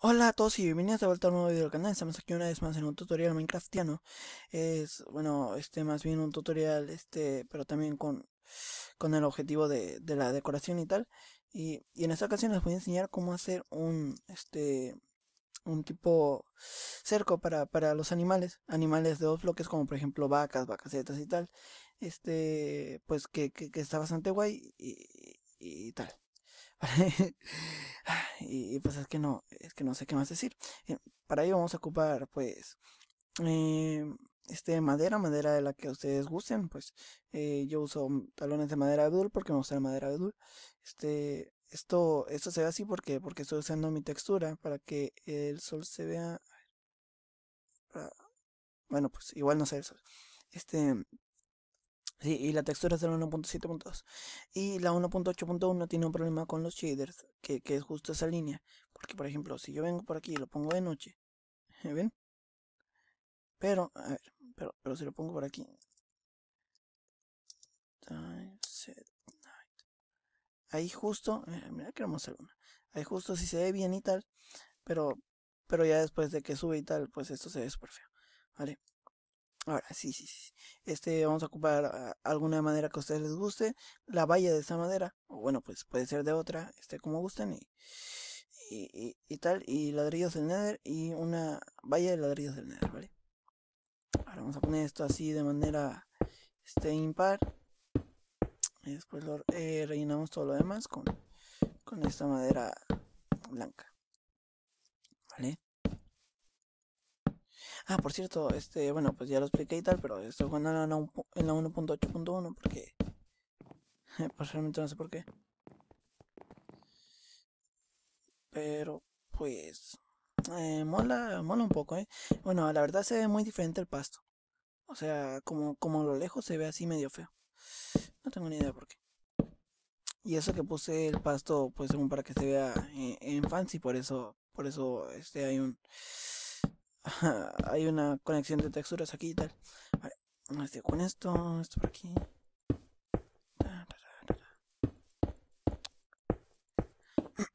Hola a todos y bienvenidos de vuelta a un nuevo video del canal, estamos aquí una vez más en un tutorial minecraftiano Es, bueno, este más bien un tutorial, este, pero también con, con el objetivo de, de la decoración y tal y, y, en esta ocasión les voy a enseñar cómo hacer un, este, un tipo cerco para, para los animales Animales de dos bloques como por ejemplo vacas, vacasetas y tal Este, pues que, que, está bastante guay y, y tal y, pues es que no, es que no sé qué más decir. Eh, para ello vamos a ocupar pues eh, este madera, madera de la que ustedes gusten. Pues eh, yo uso talones de madera de porque me gusta la madera de Este, esto, esto se ve así porque, porque estoy usando mi textura para que el sol se vea. Ah, bueno, pues igual no sé el sol. Este, y la textura es la 1.7.2. Y la 1.8.1 tiene un problema con los shaders, que, que, es justo esa línea. Porque, por ejemplo, si yo vengo por aquí y lo pongo de noche, ¿eh ¿ven? Pero, a ver, pero, pero si lo pongo por aquí. Time set night. Ahí justo, eh, mira que hacer una. Ahí justo si se ve bien y tal, pero, pero ya después de que sube y tal, pues esto se ve súper feo. Vale. Ahora, sí, sí, sí. Este, vamos a ocupar ah, alguna madera que a ustedes les guste. La valla de esa madera. O bueno, pues puede ser de otra. Este, como gusten. Y, tal. Y ladrillos del nether. Y una valla de ladrillos del nether, ¿vale? Ahora vamos a poner esto así de manera este, impar. Y después lo eh, rellenamos todo lo demás con, con esta madera blanca. ¿Vale? Ah, por cierto, este, bueno, pues ya lo expliqué y tal, pero estoy jugando en la 1.8.1 porque... personalmente realmente no sé por qué. Pero, pues... Eh, mola, mola un poco, ¿eh? Bueno, la verdad se ve muy diferente el pasto. O sea, como, como a lo lejos se ve así medio feo. No tengo ni idea por qué. Y eso que puse el pasto, pues según para que se vea en, eh, en fancy, por eso, por eso este hay un hay una conexión de texturas aquí y tal. Vale, este, con esto, esto por aquí.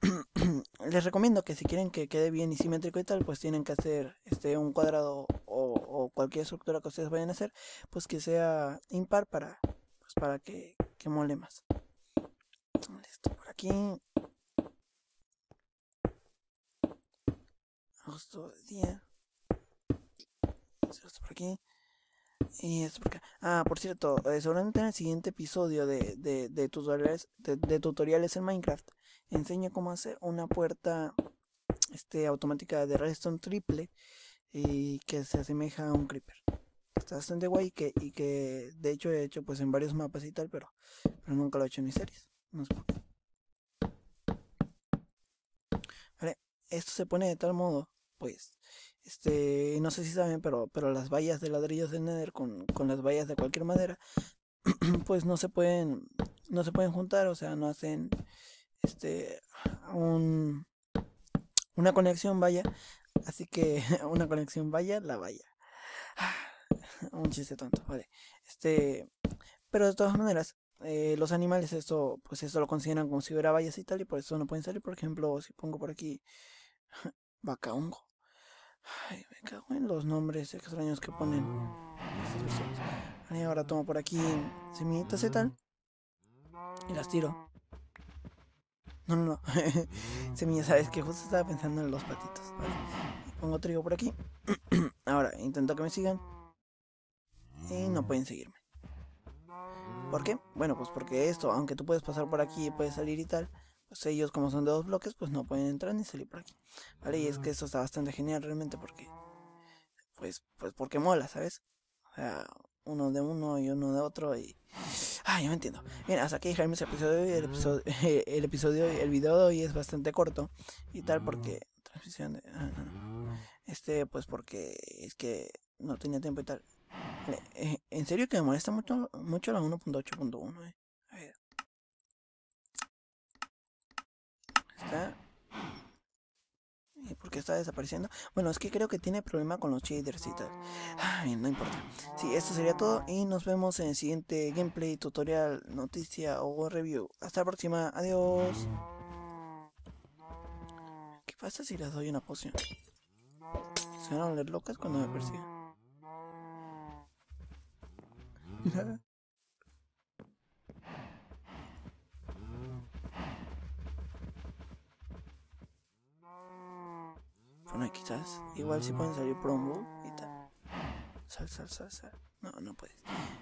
Les recomiendo que si quieren que quede bien y simétrico y tal, pues tienen que hacer este un cuadrado o, cualquier estructura que ustedes vayan a hacer, pues que sea impar para, pues para que, mole más. Listo, por aquí. Justo día esto por aquí. Y esto por acá. Ah, por cierto, eh, seguramente en el siguiente episodio de, de, de tutoriales, de, tutoriales en Minecraft, enseño cómo hacer una puerta este, automática de redstone triple y que se asemeja a un creeper. Está bastante guay y que, y que de hecho he hecho pues en varios mapas y tal, pero, nunca lo he hecho en mis series. esto se pone de tal modo, pues, este, no sé si saben, pero, pero las vallas de ladrillos de Nether con, con las vallas de cualquier madera, pues no se pueden, no se pueden juntar, o sea, no hacen este un, una conexión vaya, así que una conexión vaya, la valla. un chiste tonto, vale. Este, pero de todas maneras, eh, los animales esto, pues esto lo consideran como si hubiera vallas y tal, y por eso no pueden salir. Por ejemplo, si pongo por aquí Vaca hongo Ay, me cago en los nombres extraños que ponen ahora tomo por aquí semillitas y tal. Y las tiro. No, no, no. Semillas, sabes que justo estaba pensando en los patitos. Pongo trigo por aquí. ahora, intento que me sigan. Y no pueden seguirme. ¿Por qué? Bueno, pues porque esto, aunque tú puedes pasar por aquí y puedes salir y tal, sea, pues, ellos como son de dos bloques, pues no pueden entrar ni salir por aquí. ¿Vale? Y es que eso está bastante genial realmente porque, pues, pues porque mola, ¿sabes? O sea, uno de uno y uno de otro y... Ah, yo me entiendo. Bien, hasta aquí dejaremos el episodio de hoy. El episodio, el, episodio, el video de hoy es bastante corto y tal porque... Transmisión de... Ah, este, pues porque es que no tenía tiempo y tal. Eh, en serio que me molesta mucho, mucho la 1.8.1, eh. y ¿Por qué está desapareciendo? Bueno, es que creo que tiene problema con los shaders y tal. no importa. Sí, esto sería todo y nos vemos en el siguiente gameplay, tutorial, noticia o review. Hasta la próxima. Adiós. ¿Qué pasa si les doy una poción? Se van a locas cuando me persigan. Bueno, quizás. Igual si pueden salir promo y tal. Sal, sal, sal, sal. No, no puedes.